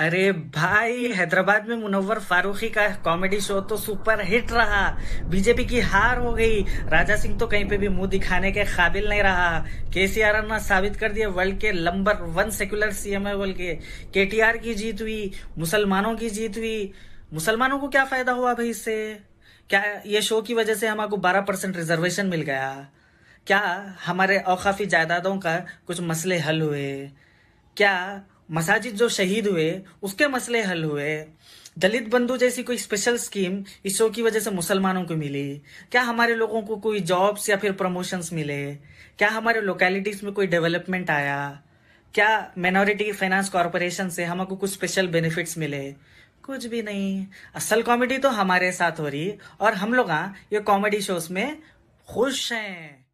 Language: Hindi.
अरे भाई हैदराबाद में मुनव्वर फारूकी का कॉमेडी शो तो सुपर हिट रहा बीजेपी की हार हो गई राजा सिंह तो कहीं पे भी मुंह दिखाने के काबिल नहीं रहा केसीआर ने साबित कर दिया वर्ल्ड के नंबर वन सेक्युलर सीएम है बोल के केटीआर की जीत हुई मुसलमानों की जीत हुई मुसलमानों को क्या फायदा हुआ भाई इससे क्या ये शो की वजह से हमारे बारह परसेंट रिजर्वेशन मिल गया क्या हमारे औकाफी जायदादों का कुछ मसले हल हुए क्या मसाजिद जो शहीद हुए उसके मसले हल हुए दलित बंधु जैसी कोई स्पेशल स्कीम इस शो की वजह से मुसलमानों को मिली क्या हमारे लोगों को कोई जॉब्स या फिर प्रमोशंस मिले क्या हमारे लोकेलिटीज में कोई डेवलपमेंट आया क्या माइनॉरिटी फाइनेंस कॉरपोरेशन से हमको कुछ स्पेशल बेनिफिट्स मिले कुछ भी नहीं असल कॉमेडी तो हमारे साथ हो रही और हम लोग हाँ, ये कॉमेडी शोज में खुश हैं